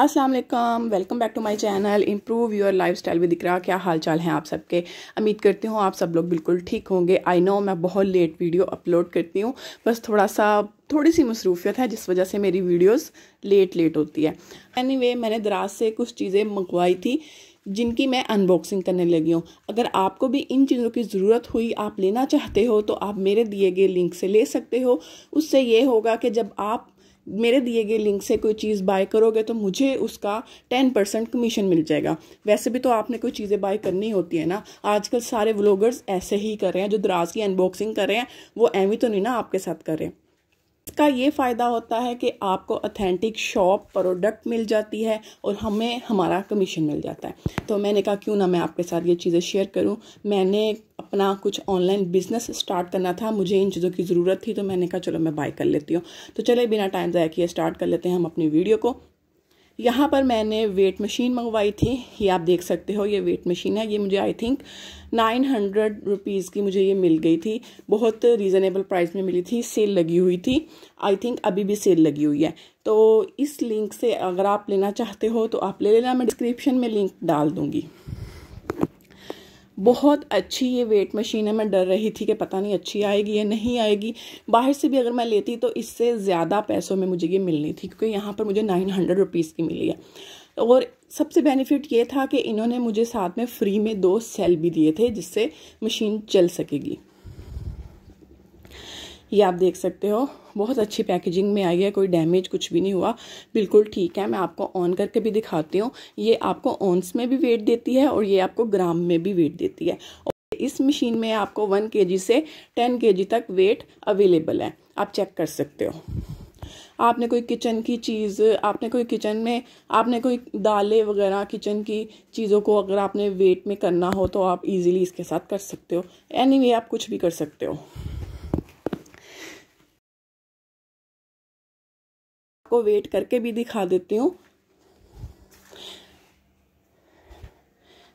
अस्सलाम वालेकुम welcome back to my channel improve your lifestyle with Iqra क्या हालचाल हैं आप सबके उम्मीद करती हूँ आप सब लोग बिल्कुल ठीक होंगे आई नो मैं बहुत लेट वीडियो अपलोड करती हूँ बस थोड़ा सा थोड़ी सी मसरूफियत है जिस वजह से मेरी वीडियोस लेट लेट होती है एनी anyway, मैंने दराज से कुछ चीज़ें मंगवाई थी जिनकी मैं अनबॉक्सिंग करने लगी हूँ अगर आपको भी इन चीज़ों की ज़रूरत हुई आप लेना चाहते हो तो आप मेरे दिए गए लिंक से ले सकते हो उससे ये होगा कि जब आप मेरे दिए गए लिंक से कोई चीज़ बाय करोगे तो मुझे उसका टेन परसेंट कमीशन मिल जाएगा वैसे भी तो आपने कोई चीज़ें बाय करनी होती है ना आजकल सारे व्लॉगर्स ऐसे ही कर रहे हैं जो दराज की अनबॉक्सिंग कर रहे हैं वो एवं तो नहीं ना आपके साथ कर रहे हैं इसका ये फ़ायदा होता है कि आपको अथेंटिक शॉप प्रोडक्ट मिल जाती है और हमें हमारा कमीशन मिल जाता है तो मैंने कहा क्यों ना मैं आपके साथ ये चीज़ें शेयर करूं मैंने अपना कुछ ऑनलाइन बिजनेस स्टार्ट करना था मुझे इन चीज़ों की ज़रूरत थी तो मैंने कहा चलो मैं बाय कर लेती हूँ तो चले बिना टाइम ज़ाया किए स्टार्ट कर लेते हैं हम अपनी वीडियो को यहाँ पर मैंने वेट मशीन मंगवाई थी ये आप देख सकते हो ये वेट मशीन है ये मुझे I think nine hundred rupees की मुझे ये मिल गई थी बहुत रीज़नेबल प्राइस में मिली थी सेल लगी हुई थी आई थिंक अभी भी सेल लगी हुई है तो इस लिंक से अगर आप लेना चाहते हो तो आप ले लेना मैं डिस्क्रिप्शन में लिंक डाल दूँगी बहुत अच्छी ये वेट मशीन है मैं डर रही थी कि पता नहीं अच्छी आएगी या नहीं आएगी बाहर से भी अगर मैं लेती तो इससे ज़्यादा पैसों में मुझे ये मिलनी थी क्योंकि यहाँ पर मुझे नाइन हंड्रेड रुपीज़ की मिली है और सबसे बेनिफिट ये था कि इन्होंने मुझे साथ में फ्री में दो सेल भी दिए थे जिससे मशीन चल सकेगी ये आप देख सकते हो बहुत अच्छी पैकेजिंग में आई है कोई डैमेज कुछ भी नहीं हुआ बिल्कुल ठीक है मैं आपको ऑन करके भी दिखाती हूँ ये आपको ऑन्स में भी वेट देती है और ये आपको ग्राम में भी वेट देती है और इस मशीन में आपको वन के से टेन के तक वेट अवेलेबल है आप चेक कर सकते हो आपने कोई किचन की चीज़ आपने कोई किचन में आपने कोई दालें वगैरह किचन की चीज़ों को अगर आपने वेट में करना हो तो आप इजीली इसके साथ कर सकते हो एनीवे anyway, आप कुछ भी कर सकते हो आपको वेट करके भी दिखा देती हूँ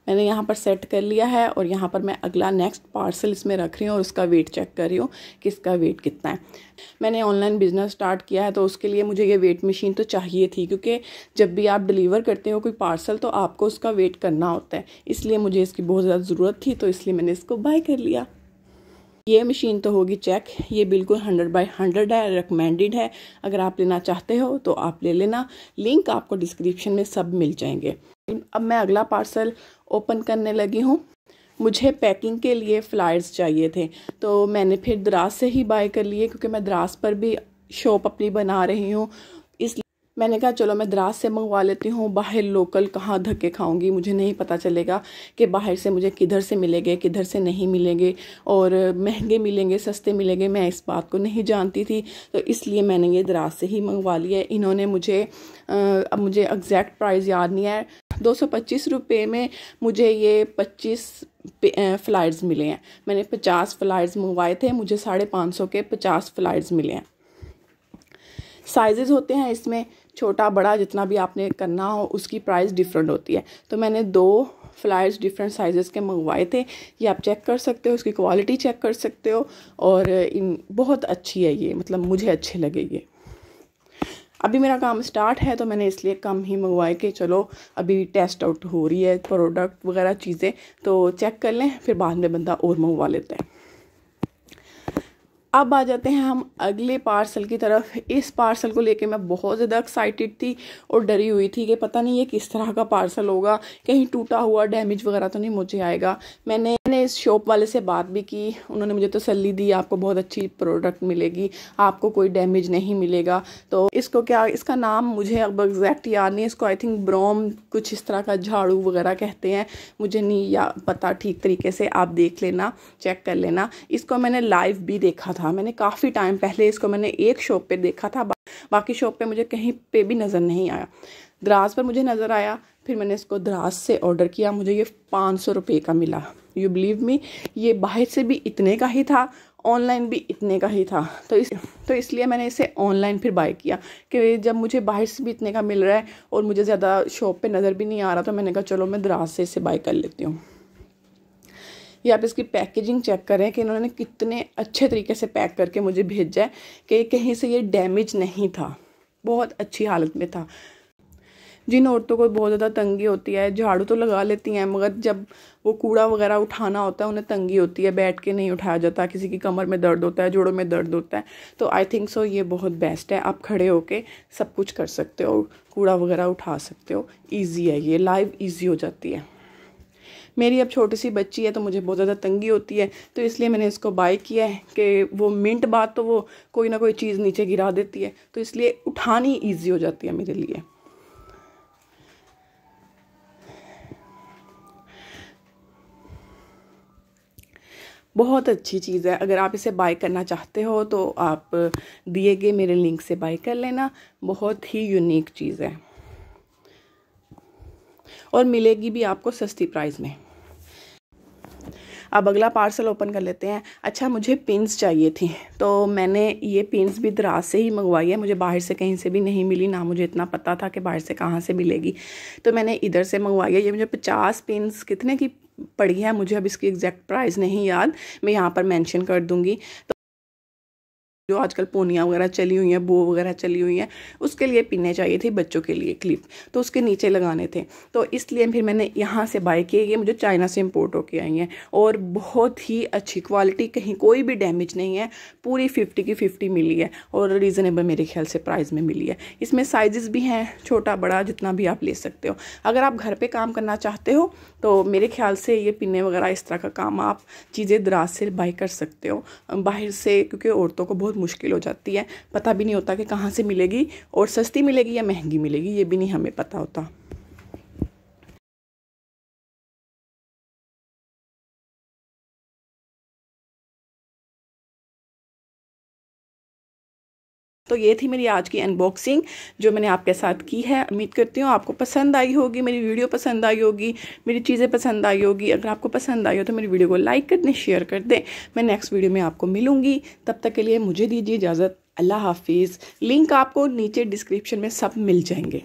मैंने यहाँ पर सेट कर लिया है और यहाँ पर मैं अगला नेक्स्ट पार्सल इसमें रख रही हूँ और उसका वेट चेक कर रही हूँ कि इसका वेट कितना है मैंने ऑनलाइन बिज़नेस स्टार्ट किया है तो उसके लिए मुझे ये वेट मशीन तो चाहिए थी क्योंकि जब भी आप डिलीवर करते हो कोई पार्सल तो आपको उसका वेट करना होता है इसलिए मुझे इसकी बहुत ज़्यादा ज़रूरत थी तो इसलिए मैंने इसको बाय कर लिया ये मशीन तो होगी चेक ये बिल्कुल हंड्रेड बाई हंड्रेड है रिकमेंडेड है अगर आप लेना चाहते हो तो आप ले लेना लिंक आपको डिस्क्रिप्शन में सब मिल जाएंगे अब मैं अगला पार्सल ओपन करने लगी हूँ मुझे पैकिंग के लिए फ्लायर्स चाहिए थे तो मैंने फिर द्रास से ही बाय कर लिए क्योंकि मैं द्रास पर भी शॉप अपनी बना रही हूँ मैंने कहा चलो मैं द्रास से मंगवा लेती हूँ बाहर लोकल कहाँ धक्के खाऊंगी मुझे नहीं पता चलेगा कि बाहर से मुझे किधर से मिलेंगे किधर से नहीं मिलेंगे और महंगे मिलेंगे सस्ते मिलेंगे मैं इस बात को नहीं जानती थी तो इसलिए मैंने ये दराज से ही मंगवा लिया इन्होंने मुझे अब मुझे एग्जैक्ट प्राइस याद नहीं है दो सौ पच्चीस रुपये में मुझे ये पच्चीस फ्लायर्स मिले हैं मैंने पचास फ्लाइट्स मंगवाए थे मुझे साढ़े पाँच सौ के पचास फ्लायर्स मिले हैं साइज़ होते हैं इसमें छोटा बड़ा जितना भी आपने करना हो उसकी प्राइस डिफरेंट होती है तो मैंने दो फ्लायर्स डिफरेंट साइज़ के मंगवाए थे ये आप चेक कर सकते हो उसकी क्वालिटी चेक कर सकते हो और इन बहुत अच्छी है ये मतलब मुझे अच्छे लगे ये अभी मेरा काम स्टार्ट है तो मैंने इसलिए कम ही मंगवाए कि चलो अभी टेस्ट आउट हो रही है प्रोडक्ट वगैरह चीज़ें तो चेक कर लें फिर बाद में बंदा और मंगवा लेता है अब आ जाते हैं हम अगले पार्सल की तरफ इस पार्सल को लेके मैं बहुत ज़्यादा एक्साइटेड थी और डरी हुई थी कि पता नहीं ये किस तरह का पार्सल होगा कहीं टूटा हुआ डैमेज वगैरह तो नहीं मुझे आएगा मैंने मैंने इस शॉप वाले से बात भी की उन्होंने मुझे तसली तो दी आपको बहुत अच्छी प्रोडक्ट मिलेगी आपको कोई डैमेज नहीं मिलेगा तो इसको क्या इसका नाम मुझे अब एग्जैक्ट याद नहीं इसको आई थिंक ब्रोम कुछ इस तरह का झाड़ू वगैरह कहते हैं मुझे नहीं या पता ठीक तरीके से आप देख लेना चेक कर लेना इसको मैंने लाइव भी देखा था मैंने काफ़ी टाइम पहले इसको मैंने एक शॉप पर देखा था बाकी शॉप पर मुझे कहीं पर भी नज़र नहीं आया द्रास पर मुझे नज़र आया फिर मैंने इसको द्रास से ऑर्डर किया मुझे ये पाँच सौ रुपये का मिला यू बिलीव मी ये बाहर से भी इतने का ही था ऑनलाइन भी इतने का ही था तो इस तो इसलिए मैंने इसे ऑनलाइन फिर बाय किया कि जब मुझे बाहर से भी इतने का मिल रहा है और मुझे ज़्यादा शॉप पे नज़र भी नहीं आ रहा तो मैंने कहा चलो मैं दराज से इसे बाय कर लेती हूँ या आप इसकी पैकेजिंग चेक करें कि इन्होंने कितने अच्छे तरीके से पैक करके मुझे भेजा है कि कहीं से ये डैमेज नहीं था बहुत अच्छी हालत में था जिन औरतों को बहुत ज़्यादा तंगी होती है झाड़ू तो लगा लेती हैं मगर जब वो कूड़ा वगैरह उठाना होता है उन्हें तंगी होती है बैठ के नहीं उठाया जाता किसी की कमर में दर्द होता है जोड़ों में दर्द होता है तो आई थिंक सो ये बहुत बेस्ट है आप खड़े होके सब कुछ कर सकते हो कूड़ा वगैरह उठा सकते हो ईजी है ये लाइफ ईजी हो जाती है मेरी अब छोटी सी बच्ची है तो मुझे बहुत ज़्यादा तंगी होती है तो इसलिए मैंने इसको बाय किया है कि वो मिनट बाद तो वो कोई ना कोई चीज़ नीचे गिरा देती है तो इसलिए उठानी ईजी हो जाती है मेरे लिए बहुत अच्छी चीज़ है अगर आप इसे बाय करना चाहते हो तो आप दिए गए मेरे लिंक से बाय कर लेना बहुत ही यूनिक चीज़ है और मिलेगी भी आपको सस्ती प्राइस में अब अगला पार्सल ओपन कर लेते हैं अच्छा मुझे पिंस चाहिए थी तो मैंने ये पिंस भी दराज से ही मंगवाई है मुझे बाहर से कहीं से भी नहीं मिली ना मुझे इतना पता था कि बाहर से कहाँ से मिलेगी तो मैंने इधर से मंगवाई है ये मुझे पचास पिंस कितने की पड़ी है मुझे अब इसकी एग्जैक्ट प्राइस नहीं याद मैं यहाँ पर मेंशन कर दूँगी जो आजकल पोनियाँ वगैरह चली हुई हैं बो वगैरह चली हुई हैं उसके लिए पिने चाहिए थे बच्चों के लिए क्लिप तो उसके नीचे लगाने थे तो इसलिए फिर मैंने यहाँ से बाय किए ये मुझे चाइना से इम्पोर्ट होके आई हैं और बहुत ही अच्छी क्वालिटी कहीं कोई भी डैमेज नहीं है पूरी फिफ्टी की फिफ्टी मिली है और रीज़नेबल मेरे ख्याल से प्राइस में मिली है इसमें साइज़ भी हैं छोटा बड़ा जितना भी आप ले सकते हो अगर आप घर पर काम करना चाहते हो तो मेरे ख्याल से ये पिने वगैरह इस तरह का काम आप चीज़ें दराज से बाई कर सकते हो बाहर से क्योंकि औरतों को बहुत मुश्किल हो जाती है पता भी नहीं होता कि कहाँ से मिलेगी और सस्ती मिलेगी या महंगी मिलेगी ये भी नहीं हमें पता होता तो ये थी मेरी आज की अनबॉक्सिंग जो मैंने आपके साथ की है उम्मीद करती हूँ आपको पसंद आई होगी मेरी वीडियो पसंद आई होगी मेरी चीज़ें पसंद आई होगी अगर आपको पसंद आई हो तो मेरी वीडियो को लाइक कर दें शेयर कर दें मैं नेक्स्ट वीडियो में आपको मिलूँगी तब तक के लिए मुझे दीजिए इजाज़त अल्लाह हाफिज़ लिंक आपको नीचे डिस्क्रिप्शन में सब मिल जाएंगे